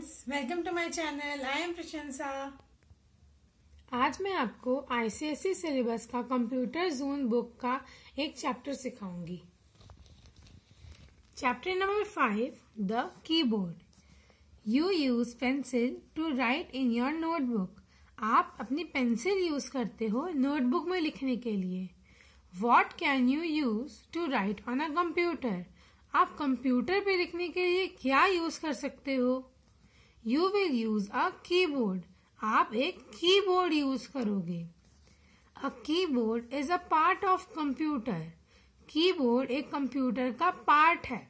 Friends welcome to my channel I am Prashansa आज मैं आपको आईसीएसई सिलेबस e का कंप्यूटर जोन बुक का एक चैप्टर सिखाऊंगी chapter number five the keyboard you use pencil to write in your notebook आप अपनी पेंसिल यूज करते हो नोटबुक में लिखने के लिए what can you use to write on a computer आप कंप्यूटर पे लिखने के लिए क्या यूज कर सकते हो you will use a keyboard आप एक कीबोर्ड यूज करोगे a keyboard is a part of computer keyboard एक कंप्यूटर का पार्ट है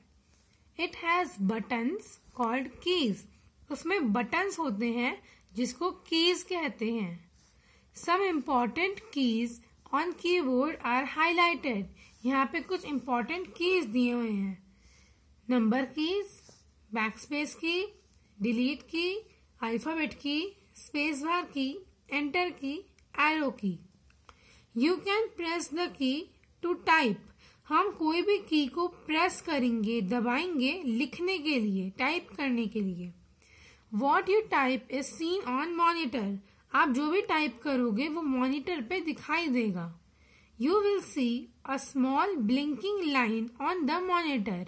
it has buttons called keys उसमें बटन्स होते हैं जिसको कीज कहते हैं some important keys on keyboard are highlighted यहाँ पे कुछ इम्पॉर्टेंट कीज दिए हुए हैं number keys back space key delete key alphabet key space bar key enter key arrow key you can press the key to type हम कोई भी की को प्रेस करेंगे दबाएंगे लिखने के लिए टाइप करने के लिए what you type is seen on monitor आप जो भी टाइप करोगे वो मॉनिटर पे दिखाई देगा you will see a small blinking line on the monitor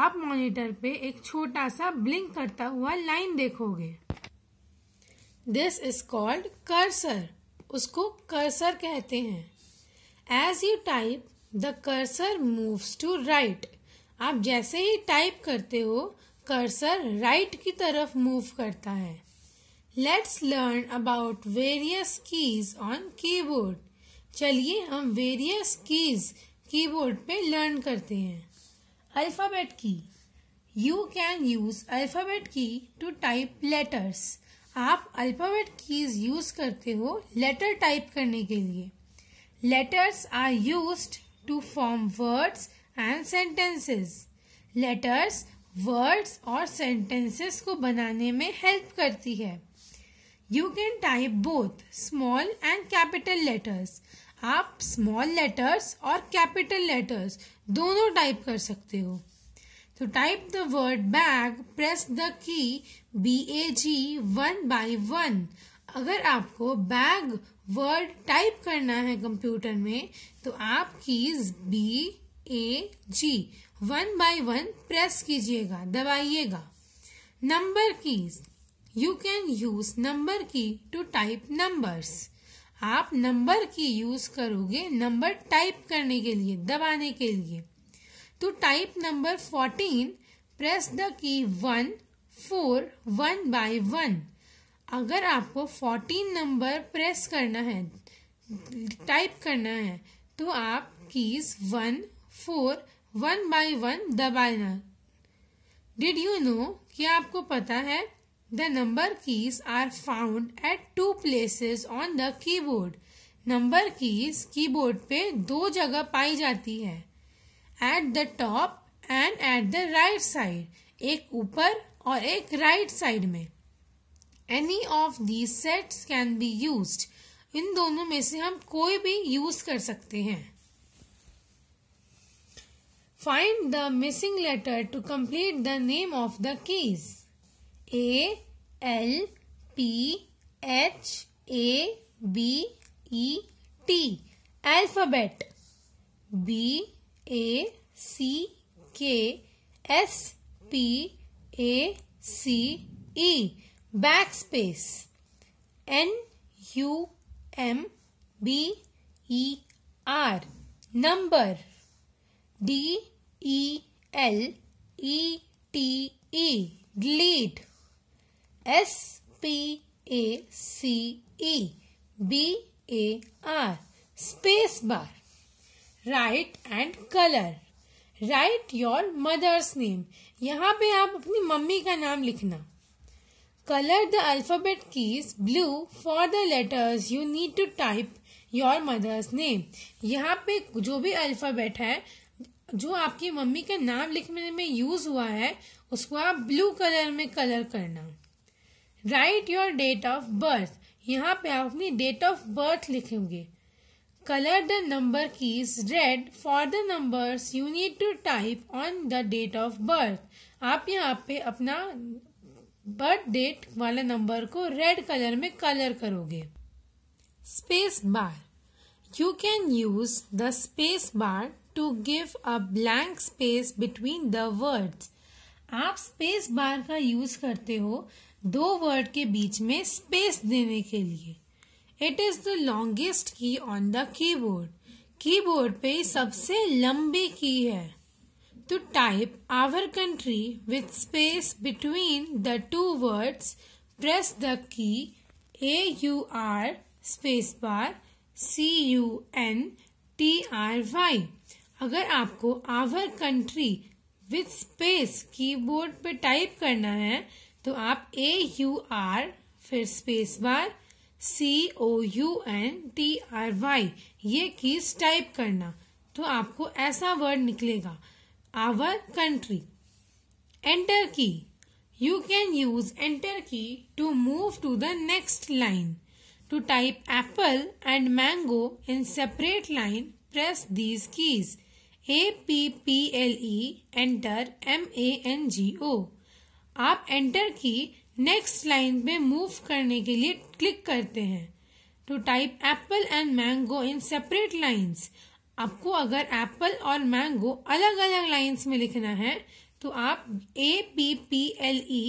आप मॉनिटर पे एक छोटा सा ब्लिंक करता हुआ लाइन देखोगे दिस इज कॉल्ड कर्सर उसको कर्सर कहते हैं as you type the cursor moves to right आप जैसे ही टाइप करते हो कर्सर राइट की तरफ मूव करता है let's learn about various keys on keyboard चलिए हम वेरियस कीज कीबोर्ड पे लर्न करते हैं alphabet key you can use alphabet key to type letters आप अल्फ़ाबेट कीज यूज करते हो लेटर टाइप करने के लिए letters are use to form words and sentences letters words और सेंटेंसेस को बनाने में हेल्प करती है you can type both small and capital letters आप स्मॉल लेटर्स और कैपिटल लेटर्स दोनों टाइप कर सकते हो तो type the word bag press the key B A G one by one अगर आपको बैग वर्ड टाइप करना है कंप्यूटर में तो आप keys B A G one by one press कीजिएगा दबाइएगा number keys you can use number key to type numbers आप नंबर की यूज करोगे नंबर टाइप करने के लिए दबाने के लिए तो type number fourteen press the key one four one by one अगर आपको फोर्टीन नंबर प्रेस करना है टाइप करना है तो आप keys one four one by one दबाना डिड यू नो क्या आपको पता है the number keys are found at two places on the keyboard number keys keyboard पे दो जगह पाई जाती है at the top and at the right side एक ऊपर और एक राइट right साइड में any of these sets can be use इन दोनों में से हम कोई भी यूज कर सकते हैं find the missing letter to complete the name of the keys A L P H A B E T alphabet B A C K S P A C E back space N U M B E R number D E L E T E delete S P A C E B A R space bar. Write and color. Write your mother's name यहाँ पे आप अपनी mummy का नाम लिखना colour the alphabet keys blue for the letters you need to type your mother's name यहाँ पे जो भी अल्फाबेट है जो आपकी मम्मी का नाम लिखने में यूज हुआ है उसको आप ब्लू कलर में कलर करना write your date of birth यहाँ पे आप अपनी डेट ऑफ बर्थ लिखेंगे colour the number keys red for the numbers you need to type on the date of birth आप यहाँ पे अपना बर्थ डेट वाला नंबर को रेड कलर में कलर करोगे space bar you can use the space bar to give a blank space between the words आप space bar का यूज करते हो दो वर्ड के बीच में स्पेस देने के लिए it is the longest key on the keyboard keyboard पे सबसे लंबी की है to type our country with space between the two words press the key A U R space bar C U N T R Y अगर आपको our country with space keyboard पे type करना है तो आप A U R फिर space bar C O U N T R Y ये keys type करना तो आपको ऐसा वर्ड निकलेगा our country enter key you can use enter key to move to the next line to type apple and mango in separate line press these keys A P P L E enter M A N G O आप enter की next line में move करने के लिए click करते हैं to type apple and mango in separate lines आपको अगर एप्पल और मैंगो अलग अलग लाइन्स में लिखना है तो आप A P P L E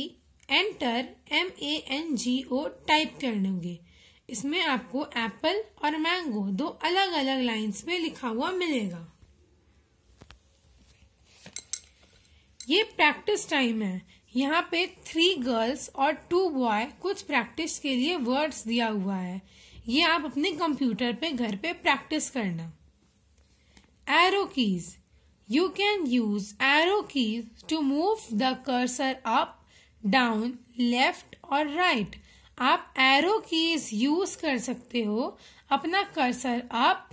enter M A N G O type कर लेंगे इसमें आपको एप्पल और मैंगो दो अलग अलग लाइन्स में लिखा हुआ मिलेगा ये प्रैक्टिस टाइम है यहाँ पे थ्री गर्ल्स और टू बॉय कुछ प्रैक्टिस के लिए वर्ड्स दिया हुआ है ये आप अपने कंप्यूटर पे घर पे प्रैक्टिस करना arrow keys you can use arrow keys to move the cursor up down left और राइट आप एरो कीज यूज कर सकते हो अपना cursor up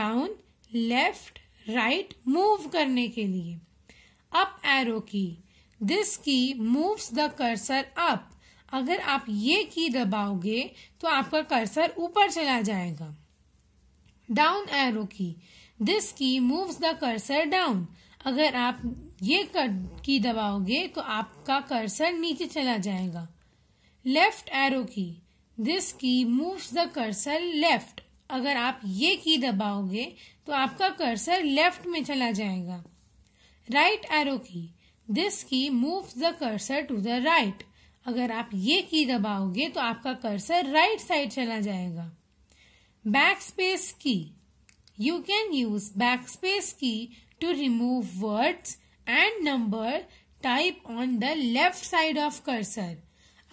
down left right move करने के लिए up arrow key this key move the cursor up अगर आप ये की दबाओगे तो आपका कर्सर ऊपर चला जाएगा down arrow key this key move the cursor down अगर आप ये कर की दबाओगे तो आपका कर्सर नीचे चला जाएगा left arrow key this key move the cursor left अगर आप ये की दबाओगे तो आपका कर्सर लेफ्ट में चला जाएगा right right arrow key this key move the cursor to the right अगर आप ये की दबाओगे तो आपका कर्सर राइट साइड चला जाएगा back space key you can use back space key to remove words and number type on the left side of cursor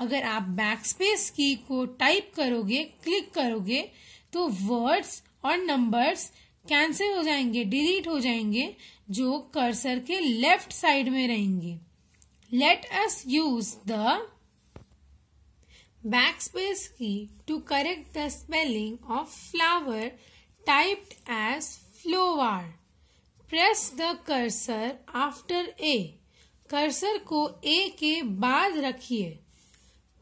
अगर आप बैक स्पेस की को टाइप करोगे क्लिक करोगे तो वर्ड्स और नंबर्स कैंसिल हो जाएंगे डिलीट हो जाएंगे जो कर्सर के लेफ्ट साइड में रहेंगे let us use the back space key to correct the spelling of flower typed as flowar press the cursor after A cursor को ए के बाद रखिए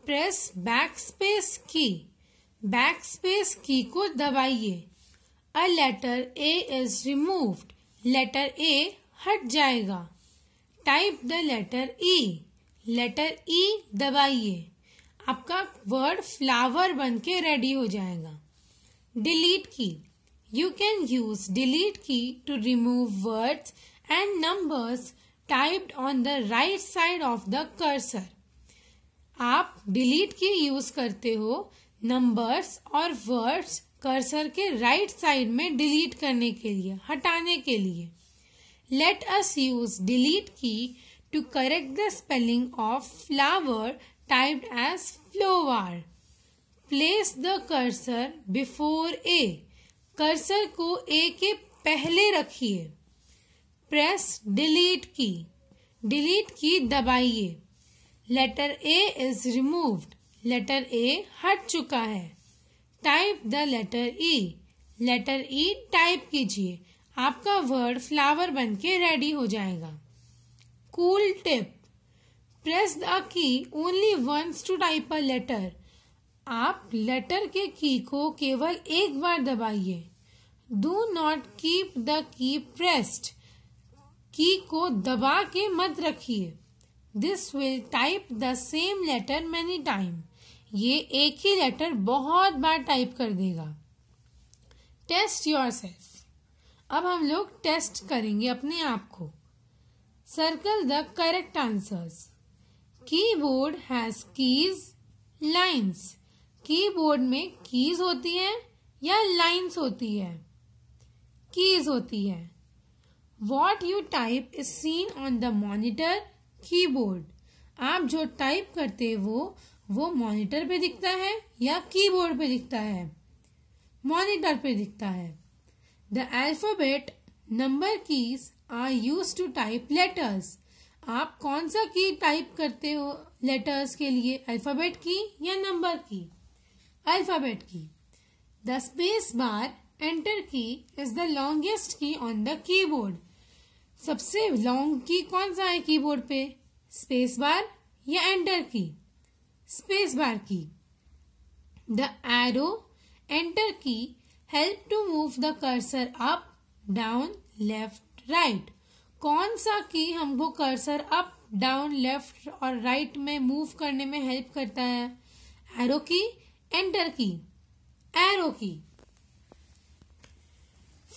press back space key back space key को दबाइए a letter A is removed letter A हट जाएगा type the letter E letter E दबाइए आपका वर्ड फ्लावर बन के रेडी हो जाएगा delete key you can use delete key to remove words and numbers typed on the right side of the cursor आप delete key use करते हो numbers और वर्ड्स कर्सर के राइट साइड में डिलीट करने के लिए हटाने के लिए let us use delete key to correct the spelling of flower typed as flower place the cursor before A cursor को ए के पहले रखिए प्रेस डिलीट की डिलीट की दबाइए letter A is removed letter A हट चुका है type the letter E letter E type कीजिए आपका वर्ड फ्लावर बन के रेडी हो जाएगा cool tip press the key only once to type a letter आप लेटर के की को केवल एक बार दबाइए do not keep the key pressed key को दबा के मत रखिए this will type the same letter many time ये एक ही लेटर बहुत बार टाइप कर देगा टेस्ट योर सेल्फ अब हम लोग टेस्ट करेंगे अपने आप को circle the correct answers keyboard has keys lines keyboard में कीज होती है या लाइन्स होती है कीज होती है what you type is seen on the monitor keyboard आप जो टाइप करते वो वो मॉनिटर पे दिखता है या कीबोर्ड पे दिखता है मॉनिटर पे दिखता है the alphabet number keys are use to type letters आप कौन सा की टाइप करते हो लेटर्स के लिए अल्फ़ाबेट की या number key alphabet key the space bar enter key is the longest key on the keyboard सबसे लॉन्ग की कौन सा है कीबोर्ड पे स्पेस बार या एंटर की space bar key the arrow enter key help to move the cursor up down left right कौन सा key हमको कर्सर अप डाउन लेफ्ट और राइट में मूव करने में हेल्प करता है एरो की enter key arrow key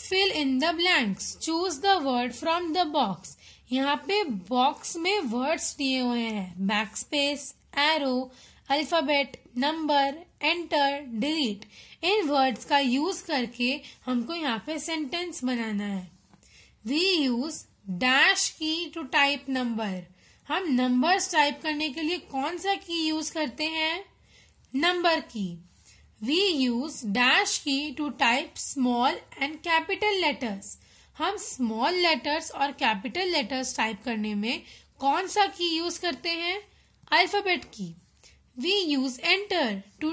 fill in the blanks choose the word from the box यहाँ पे बॉक्स में वर्ड्स दिए हुए हैं back space arrow alphabet number enter delete इन वर्ड्स का यूज करके हमको यहाँ पे सेंटेंस बनाना है we use dash key to type number हम नंबर्स टाइप करने के लिए कौन सा की यूज करते हैं number key we use dash key to type small and capital letters हम स्मॉल लेटर्स और कैपिटल लेटर्स टाइप करने में कौन सा की यूज करते हैं alphabet key we use enter to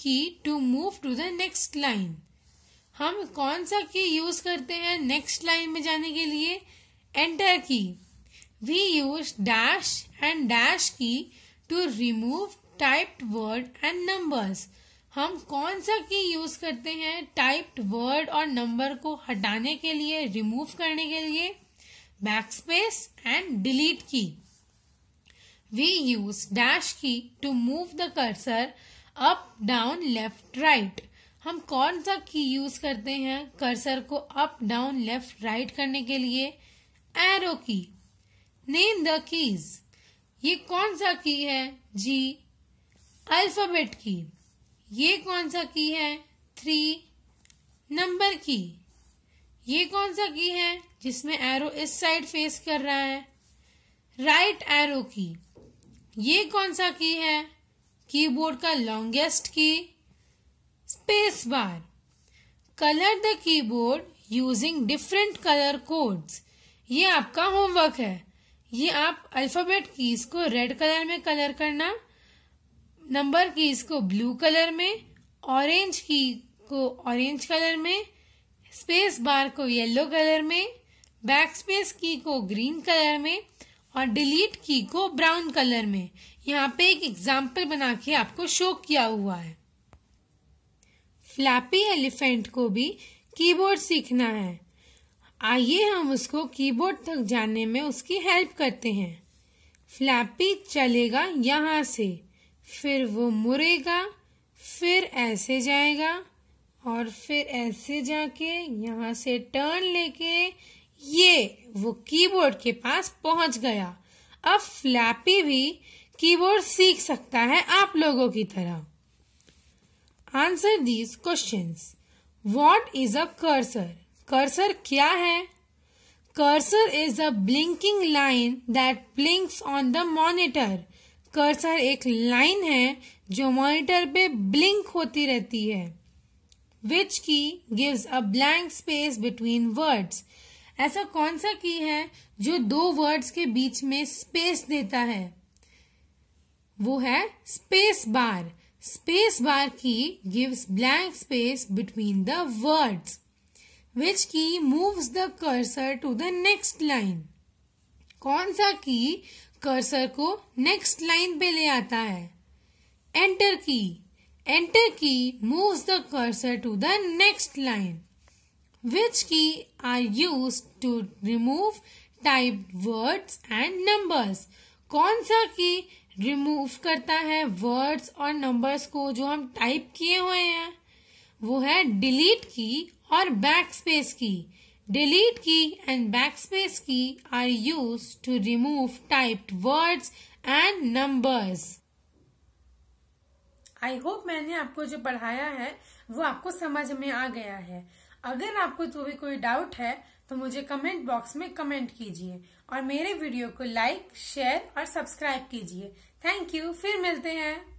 key to move to the next line हम कौन सा की यूज करते हैं नेक्स्ट लाइन में जाने के लिए enter key we use dash and dash key to remove typed word and numbers हम कौन सा की यूज करते हैं टाइप्ड वर्ड और नंबर को हटाने के लिए रिमूव करने के लिए back space and delete key we use dash key to move the cursor up down left right हम कौन सा की यूज करते हैं कर्सर को अप डाउन लेफ्ट राइट करने के लिए एरो की नेम द कीज ये कौन सा की है जी अल्फाबेट की ये कौन सा की है थ्री नंबर की ये कौन सा की है जिसमें एरो इस साइड फेस कर रहा है राइट right एरो की ये कौन सा की है कीबोर्ड का longest key space bar colour the keyboard using different colour codes ये आपका होमवर्क है ये आप अल्फाबेट कीज को रेड कलर में कलर करना नंबर कीज को ब्लू कलर में ऑरेंज की को ऑरेंज कलर में स्पेस बार को येलो कलर में बैक स्पेस की को ग्रीन कलर में और डिलीट की को ब्राउन कलर में यहाँ पे एक एग्जाम्पल बना के आपको शो किया हुआ है फ्लैपी एलिफेंट को भी कीबोर्ड सीखना है आइए हम उसको कीबोर्ड तक जाने में उसकी हेल्प करते हैं फ्लैपी चलेगा यहाँ से फिर वो मुरेगा फिर ऐसे जाएगा और फिर ऐसे जाके यहाँ से टर्न लेके ये वो कीबोर्ड के पास पहुंच गया अब फ्लैपी भी कीबोर्ड सीख सकता है आप लोगों की तरह answer these question what is a cursor cursor क्या है cursor is a blinking line that blinks on the monitor cursor एक लाइन है जो मॉनिटर पे ब्लिंक होती रहती है which key gives a blank space between words ऐसा कौन सा की है जो दो वर्ड्स के बीच में स्पेस देता है वो है space bar space bar key gives blank space between the words which key moves the cursor to the next line कौन सा की कर्सर को नेक्स्ट लाइन पे ले आता है enter key enter key moves the cursor to the next line which key are used to remove typed words and numbers कौन सा की रिमूव करता है वर्ड्स और नंबर्स को जो हम टाइप किए हुए हैं वो है डिलीट की और back space key delete key and back space key are use to remove typed words and numbers I hope मैंने आपको जो पढ़ाया है वो आपको समझ में आ गया है अगर आपको तो भी कोई डाउट है तो मुझे कमेंट बॉक्स में कमेंट कीजिए और मेरे वीडियो को लाइक शेयर और सब्सक्राइब कीजिए थैंक यू फिर मिलते हैं